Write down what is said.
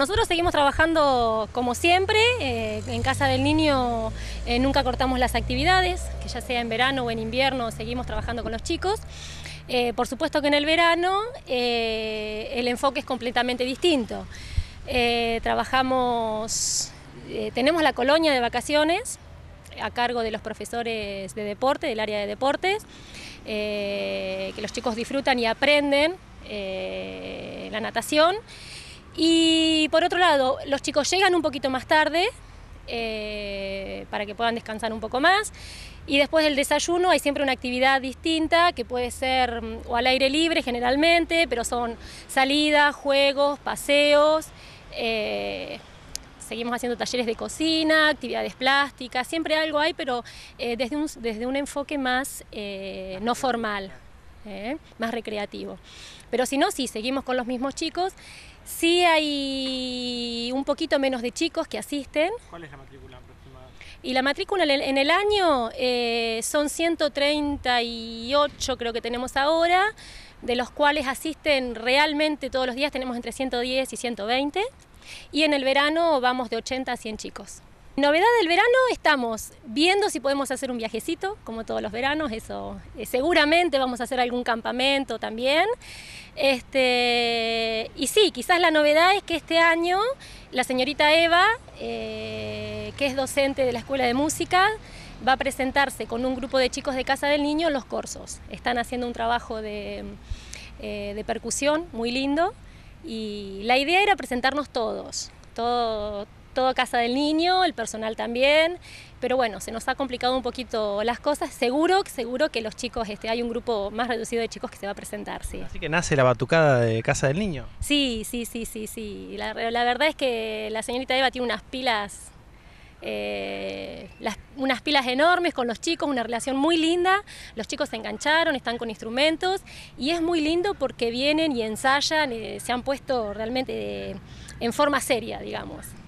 Nosotros seguimos trabajando como siempre, eh, en Casa del Niño eh, nunca cortamos las actividades, que ya sea en verano o en invierno seguimos trabajando con los chicos. Eh, por supuesto que en el verano el enfoque es completamente distinto. trabajamos, tenemos la colonia de vacaciones a cargo de los profesores de deporte, del área de deportes, que los chicos disfrutan y aprenden la natación. Y por otro lado, los chicos llegan un poquito más tarde eh, para que puedan descansar un poco más. Y después del desayuno hay siempre una actividad distinta que puede ser mm, o al aire libre generalmente, pero son salidas, juegos, paseos. Eh, seguimos haciendo talleres de cocina, actividades plásticas, siempre algo hay, pero eh, desde, un, enfoque más no formal. ¿eh? más recreativo. Pero si no, sí, seguimos con los mismos chicos. Sí hay un poquito menos de chicos que asisten. ¿Cuál es la matrícula aproximada? Y la matrícula en el año eh, son 138 creo que tenemos ahora, de los cuales asisten realmente todos los días, tenemos entre 110 y 120. Y en el verano vamos de 80 a 100 chicos. Novedad del verano, estamos viendo si podemos hacer un viajecito, como todos los veranos, eso eh, seguramente vamos a hacer algún campamento también. Este, y sí, quizás la novedad es que este año la señorita Eva, eh, que es docente de la Escuela de Música, va a presentarse con un grupo de chicos de Casa del Niño en los Corsos. Están haciendo un trabajo eh, de, percusión muy lindo y la idea era presentarnos todos, todo, todo casa del niño, el personal también, pero bueno, se nos ha complicado un poquito las cosas. Seguro, seguro que los chicos, este, hay un grupo más reducido de chicos que se va a presentar, sí. Así que nace la batucada de casa del niño. Sí, sí, sí, sí, sí. La, verdad es que la señorita Eva tiene unas pilas eh, unas pilas enormes con los chicos, una relación muy linda. Los chicos se engancharon, están con instrumentos y es muy lindo porque vienen y ensayan, eh, se han puesto realmente eh, en forma seria, digamos.